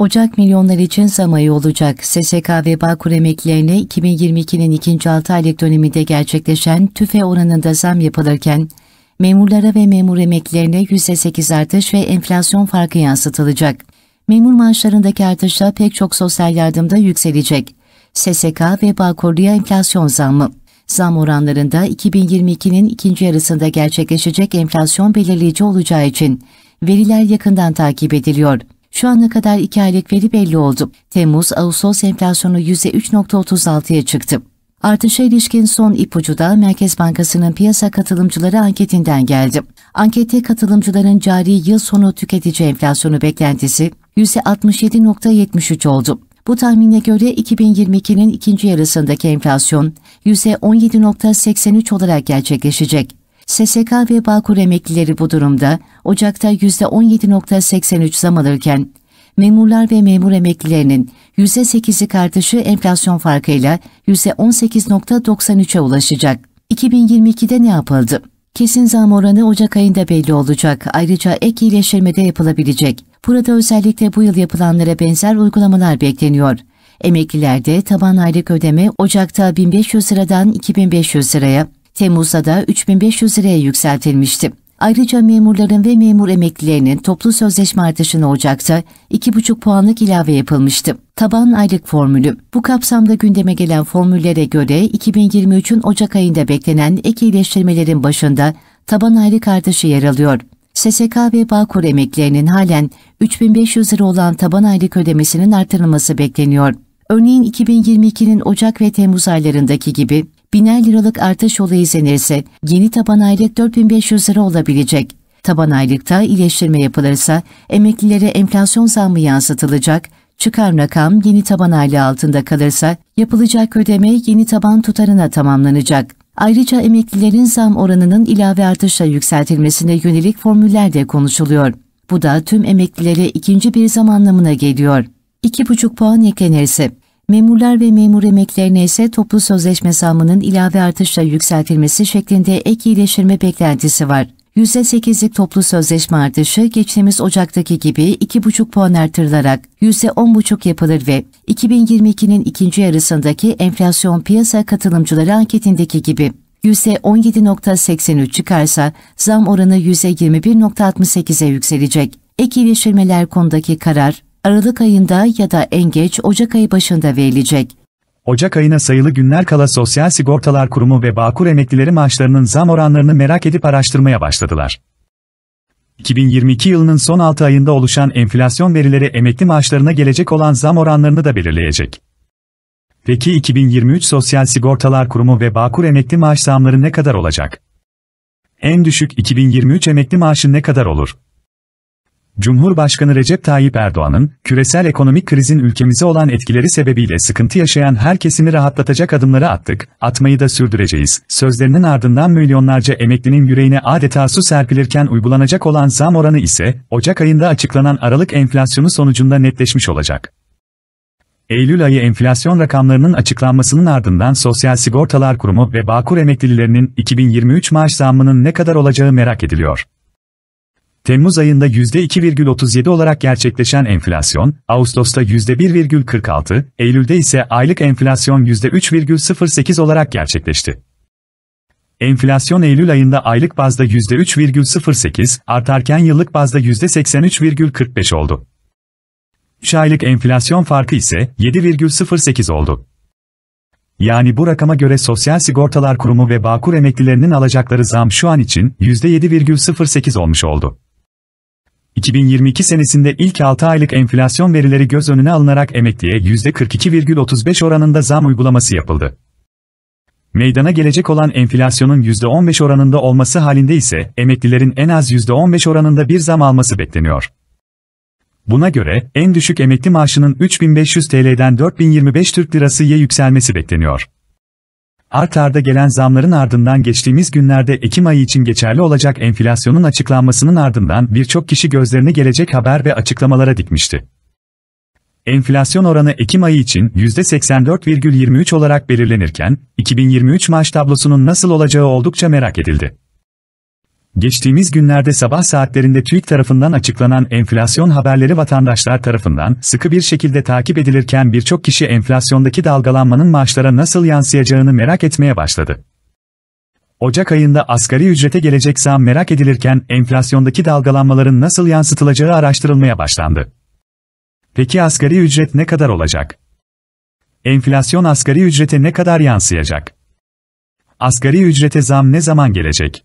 Ocak milyonlar için zam ayı olacak. SSK ve Bağkur emeklilerine 2022'nin ikinci 6 aylık döneminde gerçekleşen tüfe oranında zam yapılırken, memurlara ve memur emeklilerine %8 artış ve enflasyon farkı yansıtılacak. Memur maaşlarındaki artışla pek çok sosyal yardımda yükselecek. SSK ve Bağkur'luya enflasyon zammı. Zam oranlarında 2022'nin ikinci yarısında gerçekleşecek enflasyon belirleyici olacağı için veriler yakından takip ediliyor. Şu ana kadar 2 aylık veri belli oldu. Temmuz-Ağustos enflasyonu %3.36'ya çıktı. Artışa ilişkin son ipucu da Merkez Bankası'nın piyasa katılımcıları anketinden geldi. Ankette katılımcıların cari yıl sonu tüketici enflasyonu beklentisi %67.73 oldu. Bu tahmine göre 2022'nin ikinci yarısındaki enflasyon %17.83 olarak gerçekleşecek. SSK ve Bağkur emeklileri bu durumda Ocak'ta %17.83 zam alırken memurlar ve memur emeklilerinin %8'lik artışı enflasyon farkıyla %18.93'e ulaşacak. 2022'de ne yapıldı? Kesin zam oranı Ocak ayında belli olacak. Ayrıca ek de yapılabilecek. Burada özellikle bu yıl yapılanlara benzer uygulamalar bekleniyor. Emeklilerde taban aylık ödeme Ocak'ta 1500 liradan 2500 liraya, Temmuz'da da 3500 liraya yükseltilmişti. Ayrıca memurların ve memur emeklilerinin toplu sözleşme artışına Ocak'ta 2,5 puanlık ilave yapılmıştı. Taban aylık formülü. Bu kapsamda gündeme gelen formüllere göre 2023'ün Ocak ayında beklenen ek iyileştirmelerin başında taban aylık artışı yer alıyor. SSK ve Bağkur emeklilerinin halen 3500 lira olan taban aylık ödemesinin artırılması bekleniyor. Örneğin 2022'nin Ocak ve Temmuz aylarındaki gibi biner liralık artış olayı izlenirse yeni taban aylık 4500 lira olabilecek. Taban aylıkta iyileştirme yapılırsa emeklilere enflasyon zammı yansıtılacak, Çıkar rakam yeni taban aylığı altında kalırsa yapılacak ödeme yeni taban tutarına tamamlanacak. Ayrıca emeklilerin zam oranının ilave artışla yükseltilmesine yönelik formüller de konuşuluyor. Bu da tüm emeklilere ikinci bir zam anlamına geliyor. 2,5 puan eklenirse Memurlar ve memur emeklerine ise toplu sözleşme zammının ilave artışla yükseltilmesi şeklinde ek iyileştirme beklentisi var. %8'lik toplu sözleşme artışı geçtiğimiz Ocak'taki gibi 2,5 puan artırılarak %10,5 yapılır ve 2022'nin ikinci yarısındaki enflasyon piyasa katılımcıları anketindeki gibi %17.83 çıkarsa zam oranı %21.68'e yükselecek. Ek iyileştirmeler konudaki karar Aralık ayında ya da en geç Ocak ayı başında verilecek. Ocak ayına sayılı günler kala Sosyal Sigortalar Kurumu ve Bağkur emeklileri maaşlarının zam oranlarını merak edip araştırmaya başladılar. 2022 yılının son 6 ayında oluşan enflasyon verileri emekli maaşlarına gelecek olan zam oranlarını da belirleyecek. Peki 2023 Sosyal Sigortalar Kurumu ve Bağkur emekli maaş zamları ne kadar olacak? En düşük 2023 emekli maaşı ne kadar olur? Cumhurbaşkanı Recep Tayyip Erdoğan'ın, küresel ekonomik krizin ülkemize olan etkileri sebebiyle sıkıntı yaşayan herkesini rahatlatacak adımları attık, atmayı da sürdüreceğiz. Sözlerinin ardından milyonlarca emeklinin yüreğine adeta su serpilirken uygulanacak olan zam oranı ise, Ocak ayında açıklanan Aralık enflasyonu sonucunda netleşmiş olacak. Eylül ayı enflasyon rakamlarının açıklanmasının ardından Sosyal Sigortalar Kurumu ve Bağkur emeklilerinin 2023 maaş zammının ne kadar olacağı merak ediliyor. Temmuz ayında %2,37 olarak gerçekleşen enflasyon, Ağustos'ta %1,46, Eylül'de ise aylık enflasyon %3,08 olarak gerçekleşti. Enflasyon Eylül ayında aylık bazda %3,08 artarken yıllık bazda %83,45 oldu. 3 aylık enflasyon farkı ise 7,08 oldu. Yani bu rakama göre Sosyal Sigortalar Kurumu ve Bağkur emeklilerinin alacakları zam şu an için %7,08 olmuş oldu. 2022 senesinde ilk 6 aylık enflasyon verileri göz önüne alınarak emekliye %42,35 oranında zam uygulaması yapıldı. Meydana gelecek olan enflasyonun %15 oranında olması halinde ise emeklilerin en az %15 oranında bir zam alması bekleniyor. Buna göre en düşük emekli maaşının 3500 TL'den 4025 Türk Lirası'ya yükselmesi bekleniyor. Art arda gelen zamların ardından geçtiğimiz günlerde Ekim ayı için geçerli olacak enflasyonun açıklanmasının ardından birçok kişi gözlerini gelecek haber ve açıklamalara dikmişti. Enflasyon oranı Ekim ayı için %84,23 olarak belirlenirken, 2023 maaş tablosunun nasıl olacağı oldukça merak edildi. Geçtiğimiz günlerde sabah saatlerinde TÜİK tarafından açıklanan enflasyon haberleri vatandaşlar tarafından sıkı bir şekilde takip edilirken birçok kişi enflasyondaki dalgalanmanın maaşlara nasıl yansıyacağını merak etmeye başladı. Ocak ayında asgari ücrete gelecek zam merak edilirken enflasyondaki dalgalanmaların nasıl yansıtılacağı araştırılmaya başlandı. Peki asgari ücret ne kadar olacak? Enflasyon asgari ücrete ne kadar yansıyacak? Asgari ücrete zam ne zaman gelecek?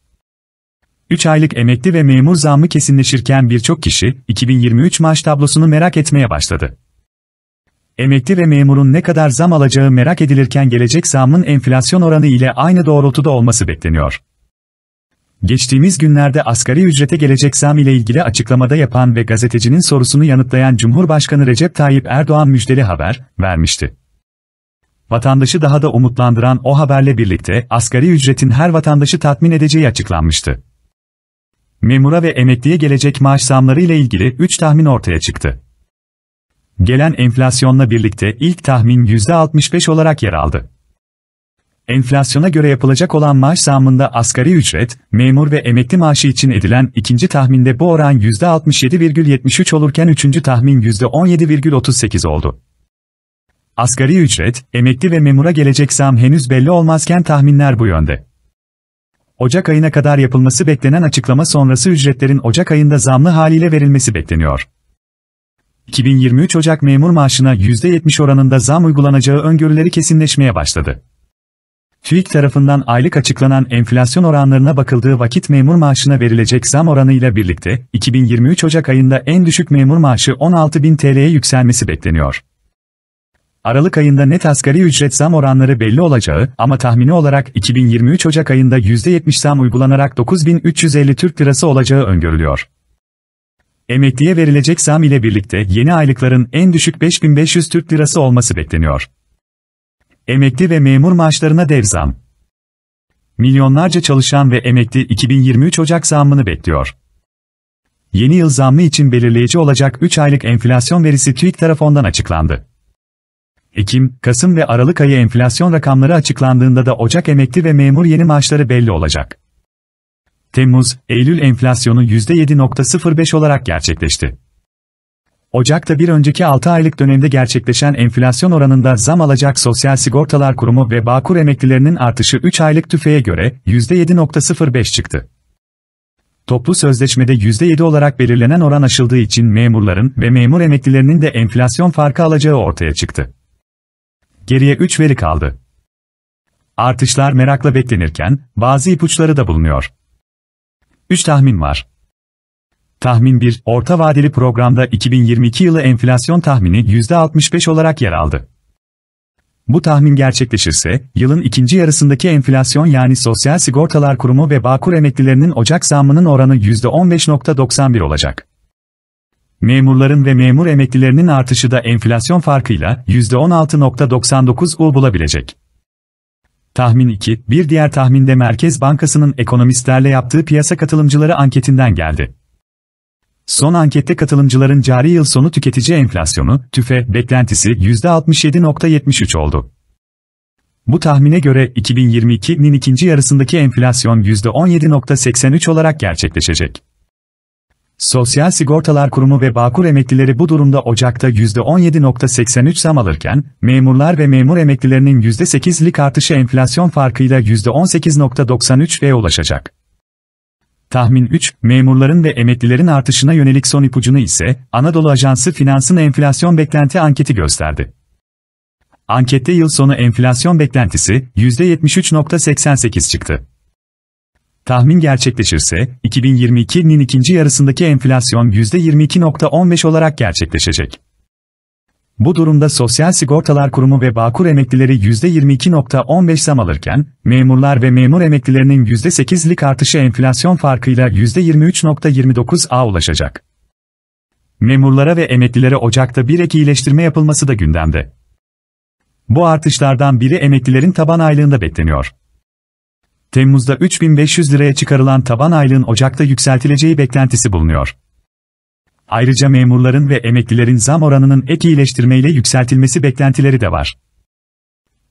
3 aylık emekli ve memur zammı kesinleşirken birçok kişi 2023 maaş tablosunu merak etmeye başladı. Emekli ve memurun ne kadar zam alacağı merak edilirken gelecek zammın enflasyon oranı ile aynı doğrultuda olması bekleniyor. Geçtiğimiz günlerde asgari ücrete gelecek zam ile ilgili açıklamada yapan ve gazetecinin sorusunu yanıtlayan Cumhurbaşkanı Recep Tayyip Erdoğan müjdeli haber vermişti. Vatandaşı daha da umutlandıran o haberle birlikte asgari ücretin her vatandaşı tatmin edeceği açıklanmıştı memura ve emekliye gelecek maaş zamları ile ilgili 3 tahmin ortaya çıktı. Gelen enflasyonla birlikte ilk tahmin %65 olarak yer aldı. Enflasyona göre yapılacak olan maaş zammında asgari ücret, memur ve emekli maaşı için edilen ikinci tahminde bu oran %67,73 olurken üçüncü tahmin %17,38 oldu. Asgari ücret, emekli ve memura gelecek zam henüz belli olmazken tahminler bu yönde. Ocak ayına kadar yapılması beklenen açıklama sonrası ücretlerin Ocak ayında zamlı haliyle verilmesi bekleniyor. 2023 Ocak memur maaşına %70 oranında zam uygulanacağı öngörüleri kesinleşmeye başladı. TÜİK tarafından aylık açıklanan enflasyon oranlarına bakıldığı vakit memur maaşına verilecek zam oranı ile birlikte 2023 Ocak ayında en düşük memur maaşı 16.000 TL'ye yükselmesi bekleniyor. Aralık ayında net asgari ücret zam oranları belli olacağı ama tahmini olarak 2023 Ocak ayında %70 zam uygulanarak 9350 Türk Lirası olacağı öngörülüyor. Emekliye verilecek zam ile birlikte yeni aylıkların en düşük 5500 Türk Lirası olması bekleniyor. Emekli ve memur maaşlarına dev zam. Milyonlarca çalışan ve emekli 2023 Ocak zammını bekliyor. Yeni yıl zammı için belirleyici olacak 3 aylık enflasyon verisi TÜİK tarafından açıklandı. Ekim, Kasım ve Aralık ayı enflasyon rakamları açıklandığında da Ocak emekli ve memur yeni maaşları belli olacak. Temmuz, Eylül enflasyonu %7.05 olarak gerçekleşti. Ocak'ta bir önceki 6 aylık dönemde gerçekleşen enflasyon oranında zam alacak Sosyal Sigortalar Kurumu ve Bağkur emeklilerinin artışı 3 aylık tüfeğe göre %7.05 çıktı. Toplu sözleşmede %7 olarak belirlenen oran aşıldığı için memurların ve memur emeklilerinin de enflasyon farkı alacağı ortaya çıktı geriye 3 veri kaldı. Artışlar merakla beklenirken bazı ipuçları da bulunuyor. 3 tahmin var. Tahmin 1, orta vadeli programda 2022 yılı enflasyon tahmini %65 olarak yer aldı. Bu tahmin gerçekleşirse, yılın ikinci yarısındaki enflasyon yani Sosyal Sigortalar Kurumu ve Bağkur emeklilerinin Ocak zammının oranı %15.91 olacak. Memurların ve memur emeklilerinin artışı da enflasyon farkıyla %16.99'u bulabilecek. Tahmin 2, bir diğer tahminde Merkez Bankası'nın ekonomistlerle yaptığı piyasa katılımcıları anketinden geldi. Son ankette katılımcıların cari yıl sonu tüketici enflasyonu, TÜFE, beklentisi %67.73 oldu. Bu tahmine göre 2022'nin ikinci yarısındaki enflasyon %17.83 olarak gerçekleşecek. Sosyal Sigortalar Kurumu ve Bağkur emeklileri bu durumda Ocak'ta %17.83 zam alırken, memurlar ve memur emeklilerinin %8'lik artışı enflasyon farkıyla %18.93'e ulaşacak. Tahmin 3, memurların ve emeklilerin artışına yönelik son ipucunu ise Anadolu Ajansı Finans'ın enflasyon beklenti anketi gösterdi. Ankette yıl sonu enflasyon beklentisi %73.88 çıktı. Tahmin gerçekleşirse, 2022'nin ikinci yarısındaki enflasyon %22.15 olarak gerçekleşecek. Bu durumda Sosyal Sigortalar Kurumu ve Bağkur emeklileri %22.15 zam alırken, memurlar ve memur emeklilerinin %8'lik artışı enflasyon farkıyla %23.29'a ulaşacak. Memurlara ve emeklilere Ocak'ta bir ek iyileştirme yapılması da gündemde. Bu artışlardan biri emeklilerin taban aylığında bekleniyor. Temmuz'da 3500 liraya çıkarılan taban aylığın Ocak'ta yükseltileceği beklentisi bulunuyor. Ayrıca memurların ve emeklilerin zam oranının ek iyileştirmeyle yükseltilmesi beklentileri de var.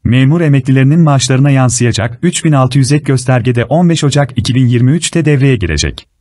Memur emeklilerinin maaşlarına yansıyacak 3600 ek göstergede 15 Ocak 2023'te devreye girecek.